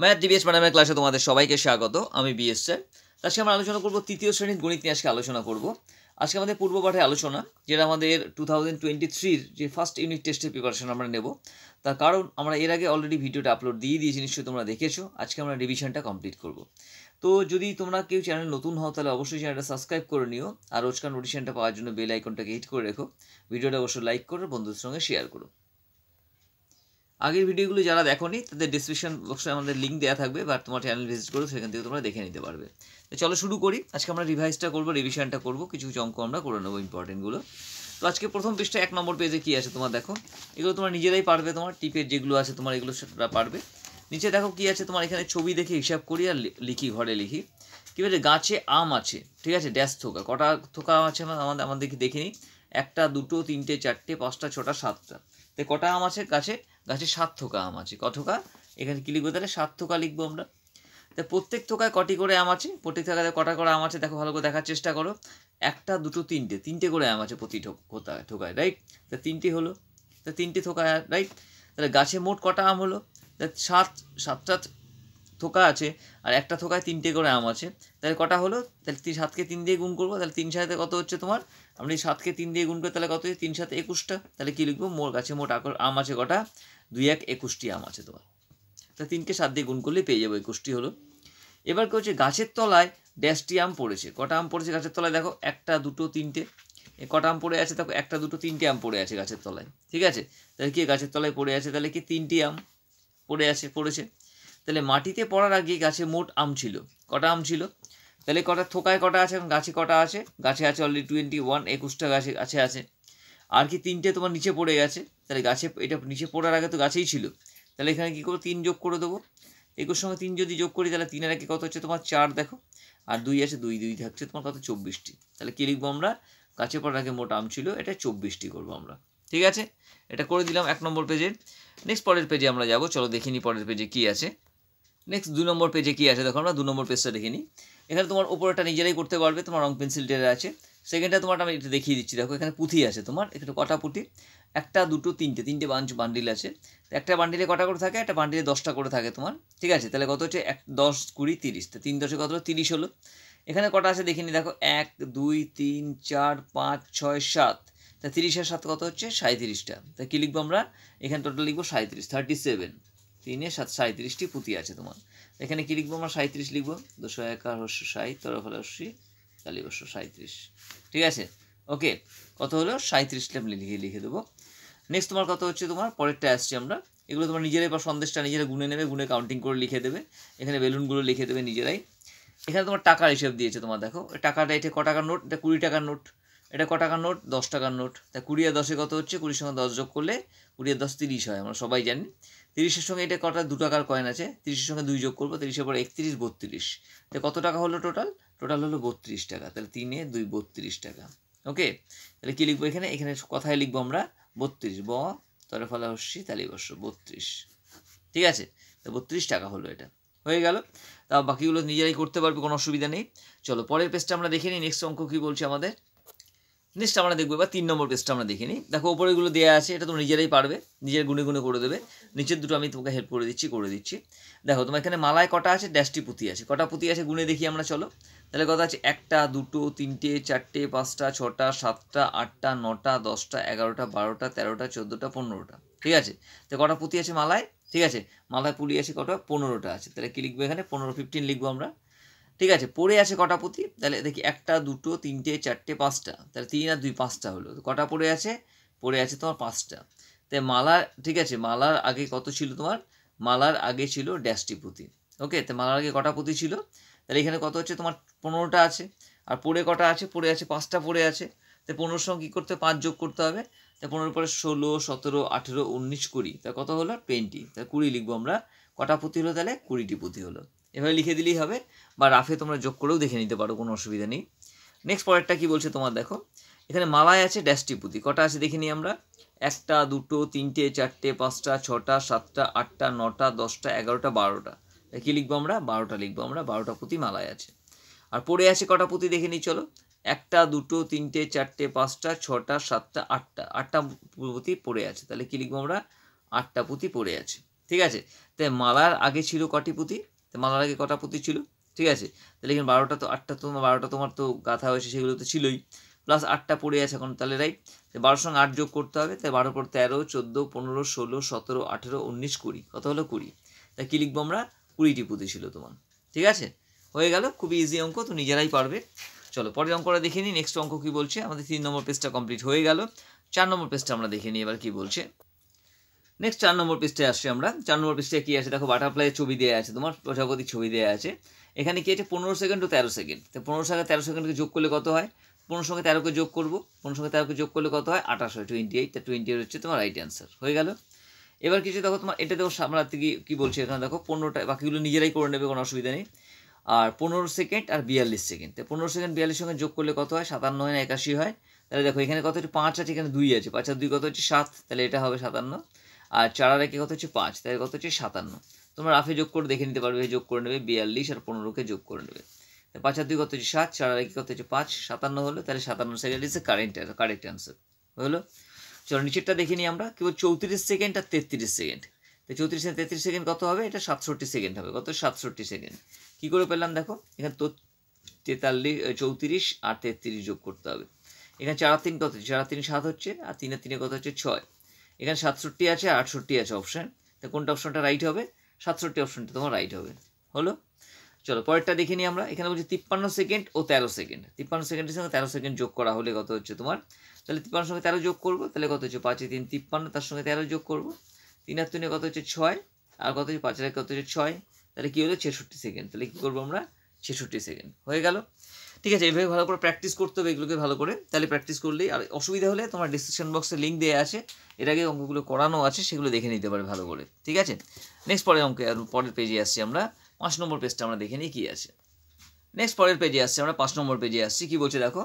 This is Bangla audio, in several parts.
ম্যাথ ডিবিএস ম্যাডামের ক্লাসে তোমাদের সবাইকে স্বাগত আমি বিএস স্যার আজকে আমরা আলোচনা করব তৃতীয় শ্রেণীর গণিত নিয়ে আজকে আলোচনা করব আজকে আমাদের পূর্ব পাঠে আলোচনা যেটা আমাদের টু থাউজেন্ড টোয়েন্টি থ্রির যে ফার্স্ট ইউনিট টেস্টের প্রিপারেশন আমরা নেব তার কারণ আমরা এর আগে অলরেডি ভিডিওটা আপলোড দিয়ে দিয়েছি নিশ্চয়ই তোমরা দেখেছো আজকে আমরা রিভিশনটা কমপ্লিট করব তো যদি তোমরা কেউ চ্যানেল নতুন হও তাহলে অবশ্যই চ্যানেলটা সাবস্ক্রাইব করে নিও আর রোজকার নোটিশনটা পাওয়ার জন্য বেল আইকনটাকে হিট করে রেখো ভিডিওটা অবশ্যই লাইক করো বন্ধুদের সঙ্গে শেয়ার করো আগের ভিডিওগুলো যারা দেখোনি তাদের ডিসক্রিপশন বক্সে আমাদের লিঙ্ক দেওয়া থাকবে বা তোমার চ্যানেল ভিজিট করে সেখান থেকে তোমরা দেখে নিতে পারবে তো চলো শুরু করি আজকে আমরা রিভাইজটা করবো রিভিশনটা করবো কিছু কিছু অঙ্ক আমরা করে নেবো ইম্পর্টেন্টগুলো তো আজকে প্রথম পৃষ্ঠা এক নম্বর পেজে কী আছে তোমার দেখো এগুলো তোমার নিজেরাই পারবে তোমার টিপের যেগুলো আছে তোমার এগুলো সেটা পারবে নিচে দেখো কী আছে তোমার এখানে ছবি দেখে হিসাব করি আর লিখি ঘরে লিখি কী বলছে গাছে আম আছে ঠিক আছে ড্যাশ থোকা কটা থোকা আছে আমাদের আমাদেরকে দেখে নিই একটা দুটো তিনটে চারটে পাঁচটা ছটা সাতটা তো কটা আম আছে গাছে গাছে সাত থোকা আম আছে কঠোকা এখানে কি লিখবো তাহলে সাত থোকা লিখবো আমরা তা প্রত্যেক থোকায় কটি করে আম আছে প্রত্যেক থোকাতে কটা করে আম আছে দেখো ভালো করে দেখার চেষ্টা করো একটা দুটো তিনটে তিনটে করে আম আছে প্রতি থোকায় থোকায় রাইট তা তিনটি হলো তা তিনটি থোকায় রাইট তাহলে গাছে মোট কটা আম হলো সাত সাতটা থোকা আছে আর একটা থোকায় তিনটে করে আম আছে তাহলে কটা হলো তাহলে তিন সাতকে তিন দিয়ে গুণ করবো তাহলে তিন সাথে কত হচ্ছে তোমার আপনি সাতকে তিন দিয়ে গুণ করে তাহলে কত তিন সাথে একুশটা তাহলে কী লিখবো মোর কাছে মোট আম আছে কটা দুই এক একুশটি আম আছে তোমার তা তিনকে সাত দিয়ে গুণ করলে পেয়ে যাবো একুশটি হলো এবার কী হচ্ছে গাছের তলায় ড্যাশটি আম পড়েছে কটা আম পড়েছে গাছের তলায় দেখো একটা দুটো তিনটে কটা আম পড়ে আছে দেখো একটা দুটো তিনটে আম পড়ে আছে গাছের তলায় ঠিক আছে তাহলে কি গাছের তলায় পড়ে আছে তাহলে কি তিনটি আম পড়ে আছে পড়েছে তাহলে মাটিতে পড়ার আগে গাছে মোট আম ছিল কটা আম ছিল তাহলে কটা থোকায় কটা আছে এখন গাছে কটা আছে গাছে আছে অলরেডি টোয়েন্টি ওয়ান একুশটা গাছে গাছে আছে আর কি তিনটে তোমার নিচে পড়ে গেছে তাহলে গাছে এটা নিচে পড়ার আগে তো গাছেই ছিল তাহলে এখানে কী করবো তিন যোগ করে দেবো একুশ সঙ্গে তিন যদি যোগ করি তাহলে তিনের আগে কত হচ্ছে তোমার চার দেখো আর দুই আছে দুই দুই থাকছে তোমার কত চব্বিশটি তাহলে কী লিখবো আমরা গাছে পড়ার আগে মোট আম ছিল এটা চব্বিশটি করবো আমরা ঠিক আছে এটা করে দিলাম এক নম্বর পেজে নেক্সট পরের পেজে আমরা যাব চলো দেখিনি পরের পেজে কী আছে নেক্সট দু নম্বর পেজে কী আছে দেখো আমরা দু নম্বর পেজটা দেখে নিই এখানে তোমার একটা নিজেরাই করতে পারবে তোমার রং পেন্সিল টেরা আছে সেকেন্ডটা তোমার আমি এটা দেখিয়ে দিচ্ছি দেখো এখানে পুঁথি আছে তোমার এখানে কটা পুঁথি একটা দুটো তিনটে তিনটে বাঞ্চ বান্ডিল আছে একটা বান্ডিলে কটা করে থাকে একটা বান্ডিলে দশটা করে থাকে তোমার ঠিক আছে তাহলে কত হচ্ছে এক দশ কুড়ি তিরিশ তো তিন দশে কত হলো তিরিশ হলো এখানে কটা আছে দেখিনি দেখো এক দুই তিন চার পাঁচ ছয় সাত তা তিরিশের সাত কত হচ্ছে সাঁত্রিশটা তা কী লিখবো আমরা এখানে টোটাল লিখবো সাঁত্রিশ থার্টি সেভেন তিনে সাত সাঁত্রিশটি পুঁতি আছে তোমার এখানে কী লিখবো আমরা সাঁত্রিশ লিখবো দুশো একা হস্য সাই তরফ হল অশি হস্য সাঁত্রিশ ঠিক আছে ওকে কত হলো সাঁত্রিশ লেভেলে লিখে লিখে দেবো নেক্সট তোমার কত হচ্ছে তোমার পরেরটা আসছি আমরা এগুলো তোমার নিজেরাই বা সন্দেশটা নিজেরা গুনে নেবে গুনে কাউন্টিং করে লিখে দেবে এখানে বেলুনগুলো লিখে দেবে নিজেরাই এখানে তোমার টাকার হিসেব দিয়েছে তোমার দেখো টাকাটা এটা ক টাকার নোট এটা কুড়ি টাকার নোট এটা ক টাকার নোট দশ টাকার নোট তা কুড়ি আর দশে কত হচ্ছে কুড়ির সঙ্গে দশ যোগ করলে কুড়ি আর দশ তিরিশ হয় আমরা সবাই জানি তিরিশের সঙ্গে এটা কটা দু টাকার কয়েন আছে তিরিশের সঙ্গে দুই যোগ করবো তিরিশের পর একত্রিশ বত্রিশ তো কত টাকা হলো টোটাল টোটাল হলো বত্রিশ টাকা তাহলে তিনে দুই বত্রিশ টাকা ওকে তাহলে কী লিখবো এখানে এখানে কথায় লিখবো আমরা বত্রিশ ব তরে ফলা তালি বর্ষ বত্রিশ ঠিক আছে তো বত্রিশ টাকা হলো এটা হয়ে গেল তা বাকিগুলো নিজেরাই করতে পারবে কোনো অসুবিধা নেই চলো পরের পেজটা আমরা দেখে নিই নেক্সট অঙ্ক কী বলছে আমাদের নেক্সট আমরা দেখবো এবার তিন নম্বর পেজটা আমরা দেখিনি দেখো ওপরেগুলো দেওয়া আছে এটা তোমরা নিজেরাই পারবে নিজের গুনে গুনে করে দেবে নিচের দুটো আমি তোমাকে হেল্প করে দিচ্ছি করে দিচ্ছি দেখো তোমার এখানে মালায় কটা আছে ড্যাশটি পুঁতি আছে কটা পুঁতি আছে গুনে দেখি আমরা চলো তাহলে কথা আছে একটা দুটো তিনটে চারটে পাঁচটা ছটা সাতটা আটটা নটা দশটা এগারোটা বারোটা তেরোটা চোদ্দোটা পনেরোটা ঠিক আছে তো কটা পুঁতি আছে মালায় ঠিক আছে মালায় পুলি আছে কটা পনেরোটা আছে তাহলে কী লিখবো এখানে পনেরো ফিফটিন লিখবো আমরা ঠিক আছে পড়ে আছে কটা পুঁথি তাহলে দেখি একটা দুটো তিনটে চারটে পাঁচটা তাহলে তিন আর দুই পাঁচটা হলো কটা পড়ে আছে পড়ে আছে তোমার পাঁচটা তাই মালা ঠিক আছে মালার আগে কত ছিল তোমার মালার আগে ছিল ড্যাশটি পুঁথি ওকে তো মালার আগে কটা পুঁথি ছিল তাহলে এখানে কত হচ্ছে তোমার পনেরোটা আছে আর পড়ে কটা আছে পড়ে আছে পাঁচটা পড়ে আছে তাই পনেরোর সঙ্গে কী করতে পাঁচ যোগ করতে হবে তা পনেরো পরে ষোলো সতেরো আঠেরো উনিশ কুড়ি তা কত হলো টোয়েন্টি তা কুড়ি লিখবো আমরা কটা পুঁথি হলো তাহলে কুড়িটি পুঁথি হলো এভাবে লিখে দিলেই হবে বা রাফে তোমরা যোগ করেও দেখে নিতে পারো কোনো অসুবিধা নেই নেক্সট পরেরটা কি বলছে তোমার দেখো এখানে মালায় আছে ড্যাশটি পুঁতি কটা আছে দেখে নিই আমরা একটা দুটো তিনটে চারটে পাঁচটা ছটা সাতটা আটটা নটা দশটা এগারোটা বারোটা কী লিখবো আমরা বারোটা লিখবো আমরা বারোটা পুঁতি মালায় আছে আর পড়ে আছে কটা পুঁতি দেখে নিই চলো একটা দুটো তিনটে চারটে পাঁচটা ছটা সাতটা আটটা আটটা পুঁতি পড়ে আছে তাহলে কী লিখবো আমরা আটটা পুঁতি পড়ে আছে ঠিক আছে তাই মালার আগে ছিল কটি পুঁতি তো মালার আগে কটা পুঁতি ছিল ঠিক আছে তাহলে এখানে বারোটা তো আটটা তোমার বারোটা তোমার তো গাঁথা হয়েছে সেগুলো তো ছিলই প্লাস আটটা পড়ে আছে এখন তাহলে রাইট বারোর সঙ্গে আট যোগ করতে হবে তাই বারো পর তেরো চোদ্দো পনেরো ষোলো সতেরো আঠেরো উনিশ কুড়ি কত হলো কুড়ি তাই কী লিখবো আমরা কুড়িটি পুঁতি ছিল তোমার ঠিক আছে হয়ে গেল খুবই ইজি অঙ্ক তো নিজেরাই পারবে চলো পরের অঙ্কটা দেখে নিই নেক্সট অঙ্ক কী বলছে আমাদের তিন নম্বর পেজটা কমপ্লিট হয়ে গেল চার নম্বর পেজটা আমরা দেখে নিই এবার কী বলছে নেক্সট চার নম্বর পৃষ্ঠে আসছি আমরা চার নম্বর পৃষ্ঠে কী আছে দেখো বাটারফ্লাইয়ের ছবি দেওয়া আছে তোমার প্রজাপতির ছবি দেওয়া আছে এখানে কী আছে পনেরো সেকেন্ড ও তেরো সেকেন্ড তো পনেরো সেকেন্ড তেরো সেকেন্ডকে যোগ করলে কত হয় পনেরো সঙ্গে তেরোকে যোগ করবো পনেরো সঙ্গে তেরোকে যোগ করলে কত হয় আঠাশ হয় টোয়েন্টি এইট তা টোয়েন্টি এইট হচ্ছে তোমার রাইট অ্যান্সার হয়ে গেল এবার কিছু দেখো তোমার এটা দেখো আমরা থেকে কী বলছি এখানে দেখো পনেরোটা বাকিগুলো নিজেরাই করে নেবে কোনো অসুবিধা নেই আর পনেরো সেকেন্ড আর বিয়াল্লিশ সেকেন্ড তো পনেরো সেকেন্ড বিয়াল্লিশ সঙ্গে যোগ করলে কত হয় সাতান্ন হয় না একাশি হয় তাহলে দেখো এখানে কত হচ্ছে পাঁচ আছে এখানে দুই আছে পাঁচ আর দুই কত হচ্ছে সাত তাহলে এটা হবে সাতান্ন আর চার আর একে কত হচ্ছে পাঁচ তাই কত হচ্ছে সাতান্ন তোমরা রাফে যোগ করে দেখে নিতে পারবে যোগ করে নেবে বিয়াল্লিশ আর পনেরোকে যোগ করে নেবে পাঁচ আর দুই কত হচ্ছে সাত চার আর একে কত হচ্ছে পাঁচ সাতান্ন হলো তাহলে সাতান্ন second is current correct answer হলো চলো নিচেরটা দেখে নিই আমরা কেবল চৌত্রিশ সেকেন্ড আর তেত্রিশ সেকেন্ড তো চৌত্রিশ তেত্রিশ সেকেন্ড কত হবে এটা সাতষট্টি সেকেন্ড হবে কত সাতষট্টি সেকেন্ড কী করে পেলাম দেখো এখানে তো তেতাল্লিশ চৌত্রিশ আর তেত্রিশ যোগ করতে হবে এখানে চার তিন কত চার তিন সাত হচ্ছে আর তিনের তিনে কত হচ্ছে ছয় এখানে সাতষট্টি আছে আটষট্টি আছে অপশান তা কোনটা অপশানটা রাইট হবে সাতষট্টি অপশানটা তোমার রাইট হবে হলো চলো পরেরটা দেখে নিই আমরা এখানে বলছি তিপ্পান্ন সেকেন্ড ও তেরো সেকেন্ড তিপ্পান্ন সেকেন্ডের সঙ্গে তেরো সেকেন্ড যোগ করা হলে কত হচ্ছে তোমার তাহলে তিপ্পান্ন সঙ্গে তেরো যোগ করবো তাহলে কত হচ্ছে পাঁচে তিন তিপ্পান্ন তার সঙ্গে তেরো যোগ করবো তিন আর তিনে কত হচ্ছে ছয় আর কত হচ্ছে পাঁচের কত হচ্ছে ছয় তাহলে কী হলো ছেষট্টি সেকেন্ড তাহলে কী করবো আমরা ছেষট্টি সেকেন্ড হয়ে গেল ঠিক আছে এভাবে ভালো করে প্র্যাকটিস করতে হবে এগুলোকে ভালো করে তাহলে প্র্যাকটিস করলেই আর অসুবিধা হলে তোমার ডিসক্রিপশন বক্সে লিঙ্ক দেওয়া আছে এর আগে অঙ্কগুলো করানো আছে সেগুলো দেখে নিতে পারে ভালো করে ঠিক আছে নেক্সট পরের অঙ্কে পরের পেজে আসছি আমরা পাঁচ নম্বর পেজটা আমরা দেখে নিই কী আছে নেক্সট পরের পেজে আসছি আমরা পাঁচ নম্বর পেজে আসছি কী বলছে দেখো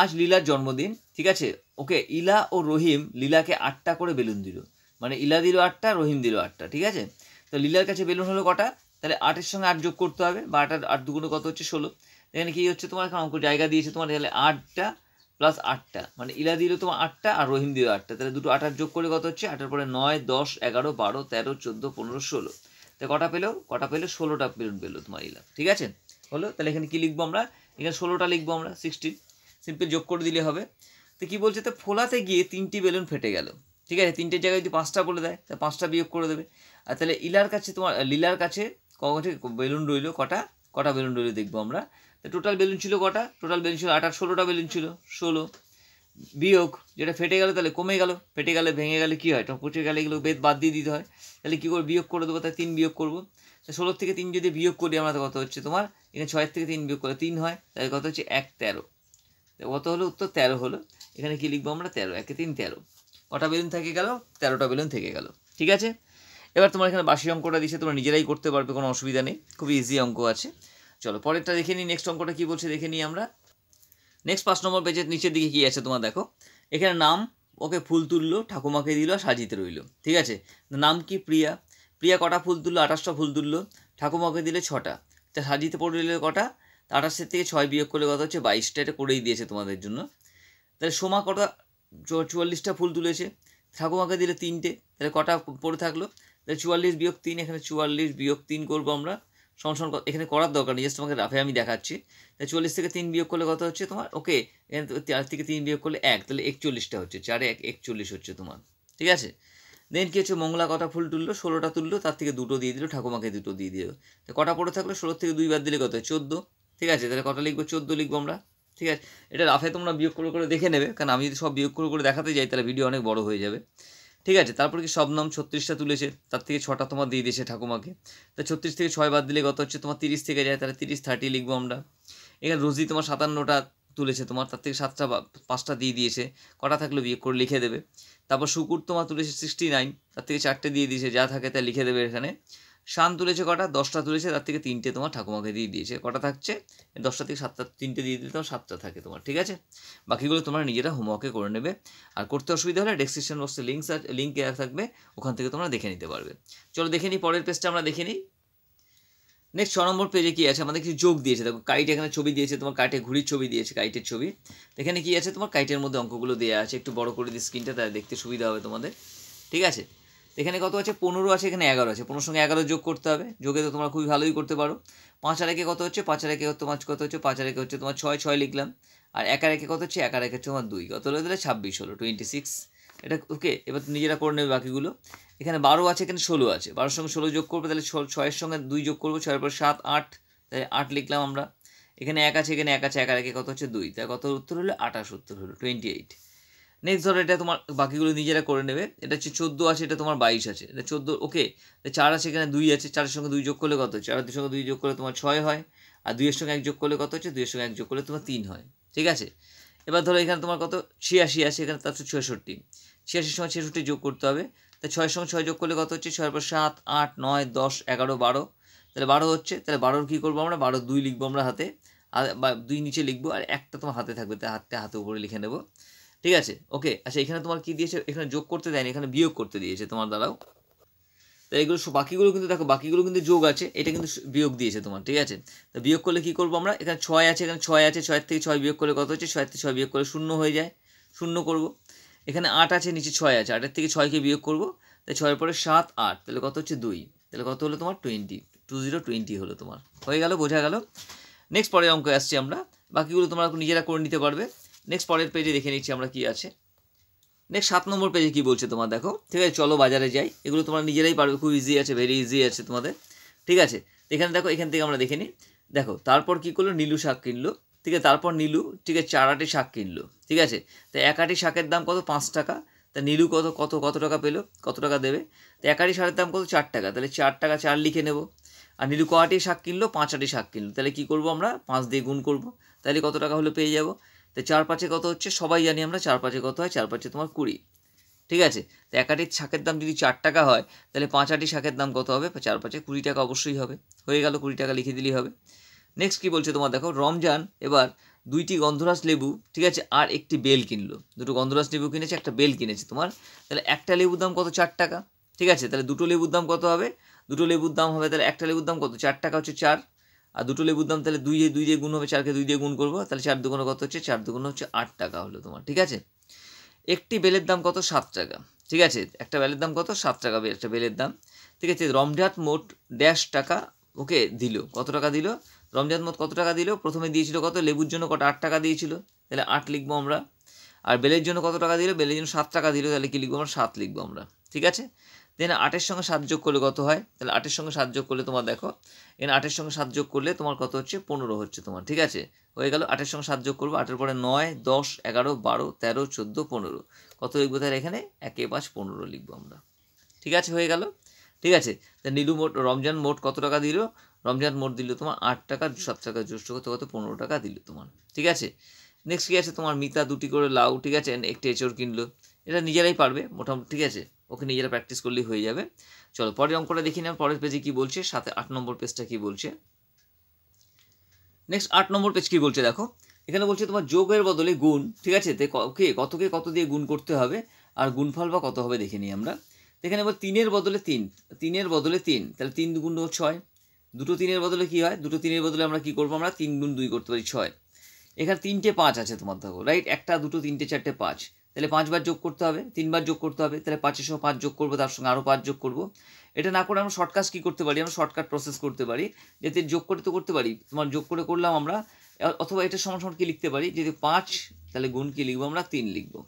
আজ লীলার জন্মদিন ঠিক আছে ওকে ইলা ও রহিম লীলাকে আটটা করে বেলুন দিল মানে ইলা দিল আটটা রহিম দিল আটটা ঠিক আছে তো লীলার কাছে বেলুন হলো কটা তাহলে আটের সঙ্গে আট যোগ করতে হবে বা আটার আট দুগুণ কত হচ্ছে ষোলো এখানে কি হচ্ছে তোমার এখন অঙ্ক জায়গা দিয়েছে তোমার তাহলে আটটা প্লাস আটটা মানে ইলা দিল তোমার আটটা আর রহিম দিল আটটা তাহলে দুটো আটার যোগ করে কত হচ্ছে আটার পরে নয় দশ এগারো বারো তেরো চোদ্দো পনেরো ষোলো তো কটা পেলো কটা পেলো ষোলোটা পেরুন পেলো তোমার ইলা ঠিক আছে হলো তাহলে এখানে কী লিখবো আমরা এখানে ষোলোটা লিখবো আমরা সিক্সটিন সিম্পল যোগ করে দিলে হবে তো কী বলছে তো ফোলাতে গিয়ে তিনটি বেলুন ফেটে গেল ঠিক আছে তিনটের জায়গায় যদি পাঁচটা বলে দেয় তা পাঁচটা বিয়োগ করে দেবে আর তাহলে ইলার কাছে তোমার লিলার কাছে কটি বেলুন রইলো কটা কটা বেলুন রইলো দেখবো আমরা টোটাল বেলুন ছিল কটা টোটাল বেলুন ছিল আঠাশ ষোলোটা বেলুন ছিল ষোলো বিয়োগ যেটা ফেটে গেলে তাহলে কমে গেল ফেটে গেলে ভেঙে গেলে কী হয় পচে গেলে এগুলো বেদ বাদ দিয়ে দিতে হয় তাহলে কী করে বিয়োগ করে দেবো তাই তিন বিয়োগ করবো ষোলোর থেকে তিন যদি বিয়োগ করি আমরা কত হচ্ছে তোমার এখানে ছয়ের থেকে তিন বিয়োগ করলে তিন হয় তাহলে কত হচ্ছে এক তেরো কত হলো উত্তর তেরো হলো এখানে কী লিখবো আমরা তেরো একে তিন তেরো কটা বেলুন থেকে গেল তেরোটা বেলুন থেকে গেল ঠিক আছে এবার তোমার এখানে বাসি অঙ্কটা দিচ্ছে তোমরা নিজেরাই করতে পারবে কোনো অসুবিধা নেই খুব ইজি অঙ্ক আছে চলো পরেরটা দেখে নিই নেক্সট অঙ্কটা কী বলছে দেখে নিই আমরা নেক্সট পাঁচ নম্বর পেজের নিচের দিকে কী আছে তোমার দেখো এখানে নাম ওকে ফুল তুললো ঠাকুমাকে দিল আর সাজিতে রইল ঠিক আছে নাম কি প্রিয়া প্রিয়া কটা ফুল তুললো আঠাশটা ফুল তুললো ঠাকুমাকে দিলে ছটা তা সাজিতে পড়লে কটা আঠাশের থেকে ছয় বিয়োগ করলে কথা হচ্ছে বাইশটা এটা করেই দিয়েছে তোমাদের জন্য তাহলে সোমা কটা চুয়াল্লিশটা ফুল তুলেছে ঠাকুমাকে দিলে তিনটে তাহলে কটা পড়ে থাকলো তাহলে চুয়াল্লিশ বিয়োগ তিন এখানে চুয়াল্লিশ বিয়োগ তিন করবো আমরা সংসরণ এখানে করার দরকার নেই জাস্ট তোমাকে রাফে আমি দেখাচ্ছি চল্লিশ থেকে তিন বিয়োগ করলে কত হচ্ছে তোমার ওকে এখানে চার থেকে তিন বিয়োগ করলে এক তাহলে একচল্লিশটা হচ্ছে চারে এক একচল্লিশ হচ্ছে তোমার ঠিক আছে দেন কী হচ্ছে মঙ্গলা কটা ফুল তুললো ষোলোটা তুললো তার থেকে দুটো দিয়ে দিল ঠাকুমাকে দুটো দিয়ে দিল তো কটা পড়ে থাকলো ষোলো থেকে দুই বার দিলে কত চোদ্দো ঠিক আছে তাহলে কটা লিখবো চোদ্দো লিখবো আমরা ঠিক আছে এটা রাফে তোমরা বিয়োগ করে করে দেখে নেবে কারণ আমি যদি সব বিয়োগ করে করে দেখাতে যাই তাহলে ভিডিও অনেক বড় হয়ে যাবে ঠিক আছে তারপর কি সব নাম ছত্রিশটা তুলেছে তার থেকে ছটা তোমার দিয়ে দিয়েছে ঠাকুমাকে তা ছত্রিশ থেকে ছয় বাদ দিলে কত হচ্ছে তোমার তিরিশ থেকে যায় তাহলে তিরিশ থার্টি লিখবো আমরা এখানে রোজি তোমার সাতান্নটা তুলেছে তোমার তার থেকে সাতটা পাঁচটা দিয়ে দিয়েছে কটা থাকলে বিয়ে করে লিখে দেবে তারপর শুকুর তোমার তুলেছে সিক্সটি নাইন তার থেকে চারটে দিয়ে দিয়েছে যা থাকে তা লিখে দেবে এখানে সান তুলেছে কটা দশটা তুলেছে তার থেকে তিনটে তোমার ঠাকুমাকে দিয়ে দিয়েছে কটা থাকছে দশটা থেকে সাতটা তিনটে দিয়ে দিলে তোমার সাতটা থাকে তোমার ঠিক আছে বাকিগুলো তোমরা নিজেরা হোমওয়ার্কে করে নেবে আর করতে অসুবিধা হলে ডেসক্রিপশন বক্সে লিঙ্কস লিঙ্ক থাকবে ওখান থেকে তোমরা দেখে নিতে পারবে চলো দেখে নিই পরের পেজটা আমরা দেখে নিই নেক্সট ছ নম্বর পেজে কী আছে আমাদের কিছু যোগ দিয়েছে দেখো কাইট এখানে ছবি দিয়েছে তোমার কাইটে ঘুরির ছবি দিয়েছে কাইটের ছবি এখানে কী আছে তোমার কাইটের মধ্যে অঙ্কগুলো দেওয়া আছে একটু বড় করে দিই স্ক্রিনটা তাই দেখতে সুবিধা হবে তোমাদের ঠিক আছে এখানে কত আছে পনেরো আছে এখানে এগারো আছে পনেরো সঙ্গে এগারো যোগ করতে হবে যোগে তো তোমরা খুবই ভালোই করতে পারো পাঁচ আর একে কত হচ্ছে পাঁচ আর একে তোমার কত হচ্ছে পাঁচ আর একে হচ্ছে তোমার ছয় ছয় লিখলাম আর এক একে কত হচ্ছে এক আর তোমার দুই কত হলো তাহলে ছাব্বিশ হলো টোয়েন্টি সিক্স এটা ওকে এবার নিজেরা করে নেবে বাকিগুলো এখানে বারো আছে এখানে ষোলো আছে বারোর সঙ্গে ষোলো যোগ করবে তাহলে ছয়ের সঙ্গে দুই যোগ করবো ছয়ের পর সাত আট তাই আট লিখলাম আমরা এখানে এক আছে এখানে এক আছে এক একে কত হচ্ছে দুই তাই কত উত্তর হলো আঠাশ উত্তর হলো টোয়েন্টি এইট নেক্সট ধরো এটা তোমার বাকিগুলো নিজেরা করে নেবে এটা হচ্ছে চোদ্দো আছে এটা তোমার বাইশ আছে এটা চোদ্দো ওকে চার আছে এখানে দুই আছে চারের সঙ্গে দুই যোগ করলে কত হচ্ছে চারের সঙ্গে দুই যোগ করলে তোমার ছয় হয় আর দুইয়ের সঙ্গে এক যোগ করলে কত হচ্ছে দুইয়ের সঙ্গে এক যোগ করলে তোমার তিন হয় ঠিক আছে এবার ধরো এখানে তোমার কত ছিয়াশি আছে এখানে তারপর ছেষট্টি ছিয়াশির সঙ্গে ছেষট্টি যোগ করতে হবে তা ছয়ের সঙ্গে ছয় যোগ করলে কত হচ্ছে ছয়ের পর সাত আট নয় দশ এগারো বারো তাহলে বারো হচ্ছে তাহলে বারোর কী করবো আমরা বারো দুই লিখবো আমরা হাতে আর দুই নিচে লিখবো আর একটা তোমার হাতে থাকবে তাই হাতটা হাতে উপরে লিখে নেবো ঠিক আছে ওকে আচ্ছা এখানে তোমার কি দিয়েছে এখানে যোগ করতে দেয়নি এখানে বিয়োগ করতে দিয়েছে তোমার দ্বারাও তাই এগুলো বাকিগুলো কিন্তু দেখো বাকিগুলো কিন্তু যোগ আছে এটা কিন্তু বিয়োগ দিয়েছে তোমার ঠিক আছে তো বিয়োগ করলে কি করবো আমরা এখানে ছয় আছে এখানে ছয় আছে ছয়ের থেকে ছয় বিয়োগ করলে কত হচ্ছে ছয়ের থেকে ছয় বিয়োগ করলে শূন্য হয়ে যায় শূন্য করব এখানে আট আছে নিচে ছয় আছে আটের থেকে ছয়কে বিয়োগ করবো তাই ছয়ের পরে সাত আট তাহলে কত হচ্ছে দুই তাহলে কত হলো তোমার টোয়েন্টি টু জিরো টোয়েন্টি হলো তোমার হয়ে গেল বোঝা গেল নেক্সট পরে অঙ্ক আসছি আমরা বাকিগুলো তোমরা নিজেরা করে নিতে পারবে নেক্সট পরের পেজে দেখে নিচ্ছি আমরা কি আছে নেক্সট সাত নম্বর পেজে কি বলছে তোমার দেখো ঠিক আছে চলো বাজারে যাই এগুলো তোমরা নিজেরাই পারবে খুব ইজি আছে ভেরি ইজি আছে তোমাদের ঠিক আছে এখানে দেখো এখান থেকে আমরা দেখে নিই দেখো তারপর কি করলো নীলু শাক কিনলো ঠিক আছে তারপর নীলু ঠিক আছে চারাটি শাক কিনলো ঠিক আছে তো এক আটি শাকের দাম কত পাঁচ টাকা তা নীলু কত কত কত টাকা পেলো কত টাকা দেবে তো এক আটি শাকের দাম কত চার টাকা তাহলে চার টাকা চার লিখে নেব আর নীলু কটি শাক কিনলো পাঁচ আটি শাক কিনলো তাহলে কী করবো আমরা পাঁচ দিয়ে গুণ করব তাহলে কত টাকা হলে পেয়ে যাবো তো চার পাঁচে কত হচ্ছে সবাই জানি আমরা চার পাঁচে কত হয় চার পাঁচে তোমার কুড়ি ঠিক আছে তো এক আটির শাকের দাম যদি চার টাকা হয় তাহলে পাঁচ আটি শাকের দাম কত হবে চার পাঁচে কুড়ি টাকা অবশ্যই হবে হয়ে গেল কুড়ি টাকা লিখে দিলেই হবে নেক্সট কী বলছে তোমার দেখো রমজান এবার দুইটি গন্ধরাস লেবু ঠিক আছে আর একটি বেল কিনলো দুটো গন্ধরাস লেবু কিনেছে একটা বেল কিনেছে তোমার তাহলে একটা লেবুর দাম কত চার টাকা ঠিক আছে তাহলে দুটো লেবুর দাম কত হবে দুটো লেবুর দাম হবে তাহলে একটা লেবুর দাম কত চার টাকা হচ্ছে চার আর দুটো লেবুর দাম তাহলে দুই দুই দিয়ে গুণ হবে চারকে দুই দিয়ে গুণ করবো তাহলে চার দুগুণ কত হচ্ছে চার দুগুণ হচ্ছে আট টাকা হলো তোমার ঠিক আছে একটি বেলের দাম কত সাত টাকা ঠিক আছে একটা বেলের দাম কত সাত টাকা একটা বেলের দাম ঠিক আছে রমজাত মোট ড্যাশ টাকা ওকে দিল কত টাকা দিল রমজাত মোট কত টাকা দিল প্রথমে দিয়েছিল কত লেবুর জন্য কত আট টাকা দিয়েছিল তাহলে আট লিখবো আমরা আর বেলের জন্য কত টাকা দিল বেলের জন্য সাত টাকা দিল তাহলে কী লিখবো আমরা সাত লিখবো আমরা ঠিক আছে দেন আটের সঙ্গে সাত যোগ করলে কত হয় তাহলে আটের সঙ্গে সাত যোগ করলে তোমার দেখো এন আটের সঙ্গে সাত যোগ করলে তোমার কত হচ্ছে পনেরো হচ্ছে তোমার ঠিক আছে হয়ে গেল আটের সঙ্গে সাত যোগ করবো আটের পরে নয় দশ এগারো বারো তেরো চোদ্দো পনেরো কত লিখবো তাহলে এখানে একে পাঁচ পনেরো লিখবো আমরা ঠিক আছে হয়ে গেল ঠিক আছে নীলু মোট রমজান মোট কত টাকা দিল রমজান মোট দিল তোমার আট টাকা সাত টাকা জ্যৈষ্ঠ কত কত পনেরো টাকা দিল তোমার ঠিক আছে নেক্সট কী আছে তোমার মিতা দুটি করে লাউ ঠিক আছে একটি এঁচড় কিনলো এটা নিজেরাই পারবে মোটামুটি ঠিক আছে ওকে নিজেরা প্র্যাকটিস করলেই হয়ে যাবে চলো পরের অঙ্কটা দেখি না পরের পেজে কি বলছে সাথে আট নম্বর পেজটা কি বলছে নেক্সট আট নম্বর পেজ কি বলছে দেখো এখানে বলছে তোমার যোগের বদলে গুণ ঠিক আছে তে কে কতকে কত দিয়ে গুণ করতে হবে আর গুণফল বা কত হবে দেখে নিই আমরা এখানে এবার তিনের বদলে তিন তিনের বদলে তিন তাহলে তিন গুণ ছয় দুটো তিনের বদলে কি হয় দুটো তিনের বদলে আমরা কি করবো আমরা তিন গুণ দুই করতে পারি ছয় এখানে তিনটে পাঁচ আছে তোমার দেখো রাইট একটা দুটো তিনটে চারটে পাঁচ তাহলে পাঁচবার যোগ করতে হবে তিনবার যোগ করতে হবে তাহলে পাঁচের সঙ্গে পাঁচ যোগ করবো তার সঙ্গে আরও পাঁচ যোগ করবো এটা না করে আমরা শর্টকাট কী করতে পারি আমরা শর্টকাট প্রসেস করতে পারি যাতে যোগ করে তো করতে পারি তোমার যোগ করে করলাম আমরা অথবা এটা সমান সমান কি লিখতে পারি যদি পাঁচ তাহলে গুণ কী লিখবো আমরা তিন লিখবো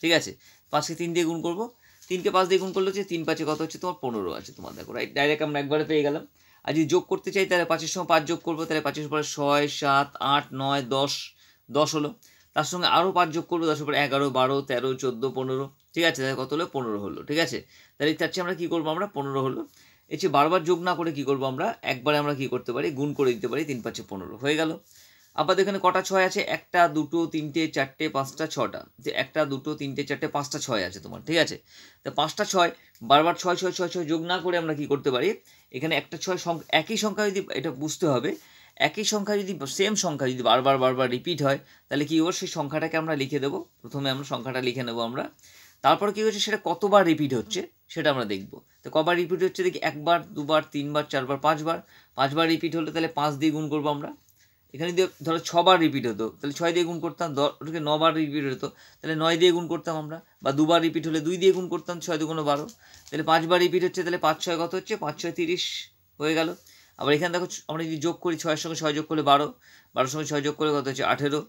ঠিক আছে পাঁচকে তিন দিয়ে গুণ করবো তিনকে পাঁচ দিয়ে গুণ করলে হচ্ছে তিন পাঁচে কত হচ্ছে তোমার পনেরো আছে তোমার দেখো রাইট ডাইরেক্ট আমরা একবারে পেয়ে গেলাম আর যদি যোগ করতে চাই তাহলে পাঁচের সময় পাঁচ যোগ করবো তাহলে পাঁচের পরে ছয় সাত আট নয় দশ দশ হলো তার সঙ্গে আরও পাঁচ যোগ করবো দশের পরে এগারো বারো তেরো চোদ্দো পনেরো ঠিক আছে তাহলে কত হলো পনেরো হলো ঠিক আছে তাহলে ইচ্ছা হচ্ছে আমরা কী করবো আমরা পনেরো হলো এর চেয়ে বারবার যোগ না করে কী করবো আমরা একবারে আমরা কী করতে পারি গুণ করে দিতে পারি তিন পাঁচে পনেরো হয়ে গেল আবার এখানে কটা ছয় আছে একটা দুটো তিনটে চারটে পাঁচটা ছটা যে একটা দুটো তিনটে চারটে পাঁচটা ছয় আছে তোমার ঠিক আছে তা পাঁচটা ছয় বারবার ছয় ছয় ছয় ছয় যোগ না করে আমরা কি করতে পারি এখানে একটা ছয় সংখ্যা একই সংখ্যা যদি এটা বুঝতে হবে একই সংখ্যা যদি সেম সংখ্যা যদি বারবার বারবার রিপিট হয় তাহলে কী হবে সেই সংখ্যাটাকে আমরা লিখে দেবো প্রথমে আমরা সংখ্যাটা লিখে নেবো আমরা তারপর কী হচ্ছে সেটা কতবার রিপিট হচ্ছে সেটা আমরা দেখব তো কবার রিপিট হচ্ছে দেখি একবার দুবার তিনবার চারবার পাঁচবার পাঁচবার রিপিট হলে তাহলে পাঁচ দিয়ে গুণ করবো আমরা এখানে যদি ধরো ছবার রিপিট হতো তাহলে ছয় দিয়ে গুণ করতাম দশকে নবার রিপিট হতো তাহলে নয় দিয়ে গুণ করতাম আমরা বা দুবার রিপিট হলে দুই দিয়ে গুণ করতাম ছয় কোনো বারো তাহলে পাঁচবার রিপিট হচ্ছে তাহলে পাঁচ ছয় কত হচ্ছে পাঁচ ছয় তিরিশ হয়ে গেলো আবার এখানে দেখো আমরা যদি যোগ করি ছয়ের সঙ্গে ছয় যোগ করলে বারো বারোর সঙ্গে ছয় যোগ করলে কত হচ্ছে আঠেরো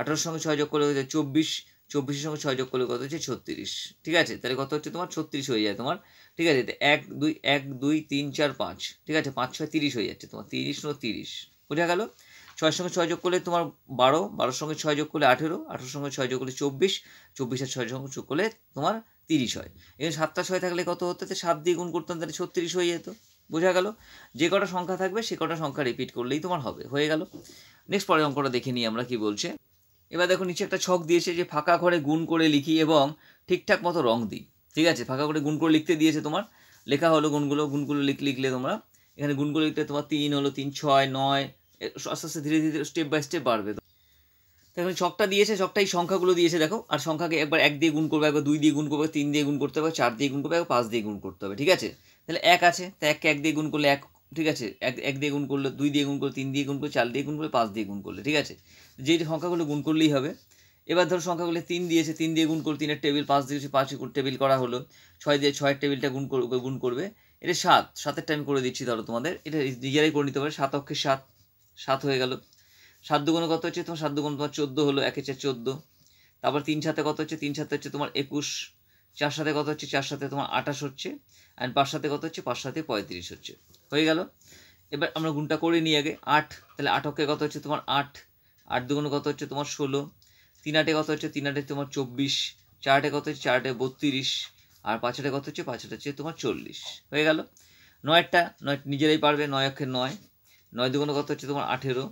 আঠেরোর সঙ্গে ছয় যোগ করলে কত হচ্ছে চব্বিশ চব্বিশের সঙ্গে ছয় যোগ করলে কত হচ্ছে ছত্রিশ ঠিক আছে তাহলে কত হচ্ছে তোমার ছত্রিশ হয়ে যায় তোমার ঠিক আছে এক দুই এক দুই তিন চার পাঁচ ঠিক আছে পাঁচ ছয় তিরিশ হয়ে যাচ্ছে তোমার তিরিশ নো তিরিশ বোঝা গেল ছয়ের সঙ্গে ছয় যোগ করলে তোমার বারো বারোর সঙ্গে ছয় যোগ করলে আঠেরো আঠেরোর সঙ্গে ছয় যোগ করলে চব্বিশ চব্বিশের ছয় সঙ্গে যোগ করলে তোমার তিরিশ হয় এখানে সাতটা ছয় থাকলে কত হতো সাত দিয়ে গুণ করতাম তাহলে ছত্রিশ হয়ে যেত বোঝা গেল যে কটা সংখ্যা থাকবে সে কটা সংখ্যা রিপিট করলেই তোমার হবে হয়ে গেল নেক্সট পরের অঙ্কটা দেখে নিই আমরা কি বলছে এবার দেখো নিচে একটা ছক দিয়েছে যে ফাঁকা ঘরে গুণ করে লিখি এবং ঠিকঠাক মতো রং দিই ঠিক আছে ফাঁকা ঘরে গুণ করে লিখতে দিয়েছে তোমার লেখা হলো গুণগুলো গুণগুলো লিখ লিখলে তোমরা এখানে গুণগুলো লিখলে তোমার তিন হলো তিন ছয় নয় আস্তে আস্তে ধীরে ধীরে স্টেপ বাই স্টেপ বাড়বে তো এখানে ছকটা দিয়েছে এই সংখ্যাগুলো দিয়েছে দেখো আর সংখ্যাকে একবার এক দিয়ে গুণ করবে একবার দুই দিয়ে গুণ করবে তিন দিয়ে গুণ করতে হবে চার দিয়ে গুণ করবে একবার পাঁচ দিয়ে গুণ করতে হবে ঠিক আছে তাহলে এক আছে তা এককে এক দিয়ে গুণ করলে এক ঠিক আছে এক এক দিয়ে গুণ করলে দুই দিয়ে গুণ করলে তিন দিয়ে গুণ করলে চার দিয়ে গুণ করলে পাঁচ দিয়ে গুণ করলে ঠিক আছে যেই সংখ্যাগুলো গুণ করলেই হবে এবার ধরো সংখ্যাগুলো তিন দিয়েছে তিন দিয়ে গুণ করলে তিনের টেবিল পাঁচ দিয়েছে পাঁচ টেবিল করা হলো ছয় দিয়ে ছয়ের টেবিলটা গুণ গুণ করবে এটা সাত সাতেরটা আমি করে দিচ্ছি ধরো তোমাদের এটা নিজেরাই করে নিতে পারে সাত অক্ষে সাত সাত হয়ে গেল সাত দুগুণ কত হচ্ছে তোমার সাত দুগুণ তোমার চোদ্দো হলো একে চার চোদ্দো তারপর তিন সাথে কত হচ্ছে তিন সাথে হচ্ছে তোমার একুশ চার সাথে কত হচ্ছে চার সাথে তোমার আঠাশ হচ্ছে অ্যান্ড পাঁচ সাথে কত হচ্ছে পাঁচ সাথে পঁয়ত্রিশ হচ্ছে হয়ে গেল এবার আমরা গুণটা করে নিই আগে আট তাহলে আটকে কত হচ্ছে তোমার আট আট দুগুণে কত হচ্ছে তোমার ষোলো তিন আটে কত হচ্ছে তিন আটে তোমার চব্বিশ চার আটে কত হচ্ছে চার আটে বত্রিশ আর পাঁচ আটে কত হচ্ছে পাঁচ আটে হচ্ছে তোমার চল্লিশ হয়ে গেল নয়টা নয় নিজেরাই পারবে নয় অক্ষের নয় নয় দুগুণে কত হচ্ছে তোমার আঠেরো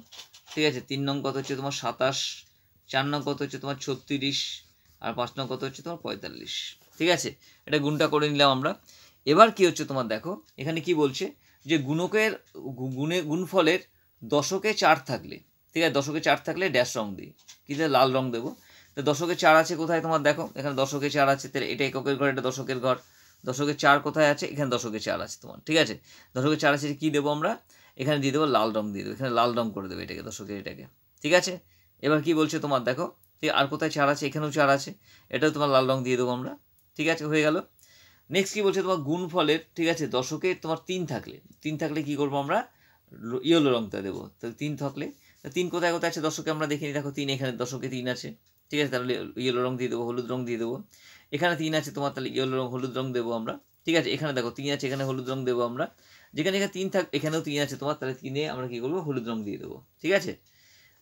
ঠিক আছে তিন নং কত হচ্ছে তোমার সাতাশ চার নং কত হচ্ছে তোমার ছত্রিশ আর পাঁচ নং কত হচ্ছে তোমার পঁয়তাল্লিশ ঠিক আছে এটা গুণটা করে নিলাম আমরা এবার কি হচ্ছে তোমার দেখো এখানে কি বলছে যে গুণকের গুণে গুণফলের দশকে চার থাকলে ঠিক আছে দশকে চার থাকলে ড্যাশ রং দিই কিন্তু লাল রং দেবো তো দশকে চার আছে কোথায় তোমার দেখো এখানে দশকে চার আছে তাহলে এটা এককের ঘর এটা দশকের ঘর দশকে চার কোথায় আছে এখানে দশকে চার আছে তোমার ঠিক আছে দশকে চার আছে কী দেবো আমরা এখানে দিয়ে দেবো লাল রং দিয়ে দেবো এখানে লাল রং করে দেবে এটাকে দশকে এটাকে ঠিক আছে এবার কি বলছে তোমার দেখো আর কোথায় চার আছে এখানেও চার আছে এটাও তোমার লাল রং দিয়ে দেবো আমরা ঠিক আছে হয়ে গেল নেক্সট কি বলছে তোমার গুণ ফলের ঠিক আছে দশকে তোমার তিন থাকলে তিন থাকলে কি করবো আমরা ইয়েলো রংটা দেবো তাহলে তিন থাকলে তিন কোথায় কোথায় আছে দশকে আমরা দেখিনি দেখো তিন এখানে দশকে তিন আছে ঠিক আছে তাহলে ইয়েলো রং দিয়ে দেবো হলুদ রং দিয়ে দেবো এখানে তিন আছে তোমার তাহলে ইয়েলো রং হলুদ রং দেবো আমরা ঠিক আছে এখানে দেখো তিন আছে এখানে হলুদ রং দেবো আমরা যেখানে এখানে তিন থাক এখানেও তিন আছে তোমার তাহলে তিনে আমরা কী করবো হলুদ রং দিয়ে দেবো ঠিক আছে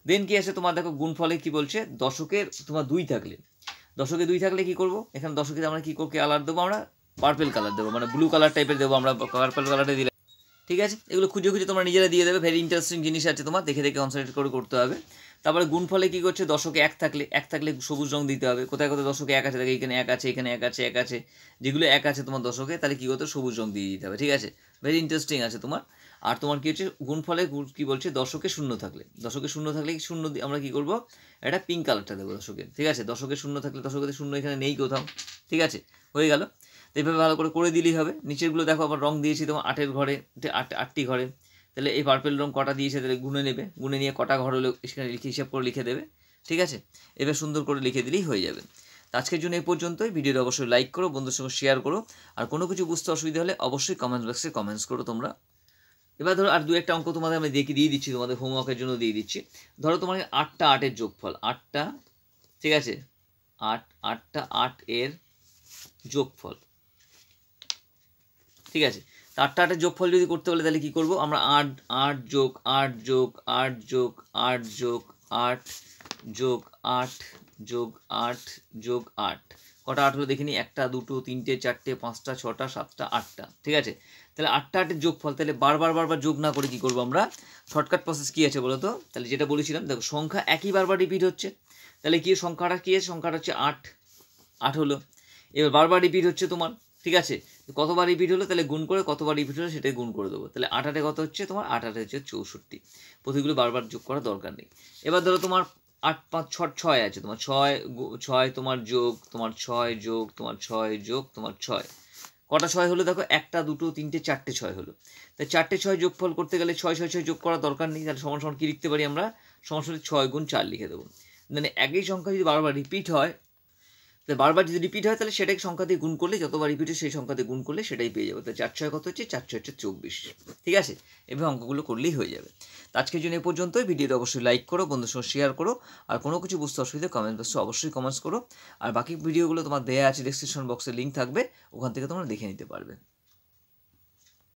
দেন কি আছে তোমার দেখো গুণ ফলে কী বলছে দশকের তোমার দুই থাকলে দশকে দুই থাকলে কি করব এখানে দশকে আমরা কি করবো কালার দেবো আমরা পার্পেল কালার দেবো মানে ব্লু কালার টাইপের দেবো আমরা পার্পেল কালারটা দিলে ঠিক আছে এগুলো খুঁজে খুঁজে তোমরা নিজেরা দিয়ে দেবে ভেরি ইন্টারেস্টিং জিনিস আছে তোমার দেখে দেখে কনসেন্ট্রেট করে করতে হবে তারপরে গুণফলে কী করছে দশকে এক থাকলে এক থাকলে সবুজ রং দিতে হবে কোথায় কোথায় দশকে এক আছে দেখে এখানে এক আছে এখানে এক আছে এক আছে যেগুলো এক আছে তোমার দশকে তাহলে কী করতে সবুজ রং দিয়ে দিতে হবে ঠিক আছে ভেরি ইন্টারেস্টিং আছে তোমার আর তোমার কী হচ্ছে গুণফলে কী বলছে দশকে শূন্য থাকলে দশকে শূন্য থাকলে শূন্য আমরা কী করব একটা পিঙ্ক কালারটা দেবো দশকে ঠিক আছে দশকে শূন্য থাকলে দশকে শূন্য এখানে নেই কোথাও ঠিক আছে হয়ে গেল তো এইভাবে ভালো করে করে দিলেই হবে নিচেরগুলো দেখো আবার রং দিয়েছি তোমার আটের ঘরে আট আটটি ঘরে তাহলে এই পার্পেল রং কটা দিয়েছে তাহলে গুনে নেবে গুনে নিয়ে কটা ঘর হলে সেখানে লিখে হিসাব করে লিখে দেবে ঠিক আছে এবার সুন্দর করে লিখে দিলেই হয়ে যাবে আজকের জন্য এই পর্যন্তই ভিডিওটি অবশ্যই লাইক করো বন্ধুর সঙ্গে শেয়ার করো আর কোনো কিছু বুঝতে অসুবিধা হলে অবশ্যই কমেন্ট বক্সে কমেন্টস করো তোমরা এবার ধরো আর দু একটা অঙ্ক তোমাদের আমি দেখি দিয়ে দিচ্ছি তোমাদের হোমওয়ার্কের জন্য দিয়ে দিচ্ছি ধরো তোমাকে আটটা আটের যোগফল আটটা ঠিক আছে আট আটটা আট এর যোগফল ঠিক আছে আটটা আটের যোগফল যদি করতে বলে তাহলে কি করব আমরা আট আট যোগ আট যোগ আট যোগ আট যোগ আট যোগ আট যোগ আট যোগ আট কটা আট হলো দেখিনি একটা দুটো তিনটে চারটে পাঁচটা ছটা সাতটা আটটা ঠিক আছে তাহলে আটটা আটের যোগ ফল তাহলে বারবার বারবার যোগ না করে কি করব আমরা শর্টকাট প্রসেস কী আছে বলো তো তাহলে যেটা বলেছিলাম দেখো সংখ্যা একই বারবার রিপিট হচ্ছে তাহলে কি সংখ্যাটা কী আছে সংখ্যাটা হচ্ছে আট আট হলো এবার বারবার রিপিট হচ্ছে তোমার ঠিক আছে কতবার রিপিট হলো তাহলে গুণ করে কতবার রিপিট হলো সেটাই গুণ করে দেবো তাহলে আট আটে কত হচ্ছে তোমার আট আটে হচ্ছে চৌষট্টি প্রতিগুলো বারবার যোগ করার দরকার নেই এবার ধরো তোমার আট পাঁচ ছ ছয় আছে তোমার ছয় ছয় তোমার যোগ তোমার ছয় যোগ তোমার ছয় যোগ তোমার ছয় কটা ছয় হলো দেখো একটা দুটো তিনটে চারটে ছয় হলো তা চারটে ছয় যোগফল করতে গেলে ছয় ছয় ছয় যোগ করার দরকার নেই তাহলে সমান সমান কী লিখতে পারি আমরা সমান সমান ছয় গুণ চার লিখে দেবো মানে একই সংখ্যা যদি বারবার রিপিট হয় তাহলে বারবার যদি রিপিট হয় তাহলে সেটাকে সংখ্যা দিয়ে গুণ করলে যতবার রিপিট হয় সেই সংখ্যা দিয়ে গুণ করলে সেটাই পেয়ে যাবে তাহলে চার ছয় কত হচ্ছে চার ছয় হচ্ছে চব্বিশ ঠিক আছে এভাবে অঙ্কগুলো করলেই হয়ে যাবে তো আজকের জন্য এ পর্যন্তই ভিডিওটা অবশ্যই লাইক করো বন্ধুর সঙ্গে শেয়ার করো আর কোনো কিছু বুঝতে অসুবিধা কমেন্ট বক্সে অবশ্যই কমেন্টস করো আর বাকি ভিডিওগুলো তোমার দেয়া আছে ডিসক্রিপশন বক্সে লিঙ্ক থাকবে ওখান থেকে তোমরা দেখে নিতে পারবে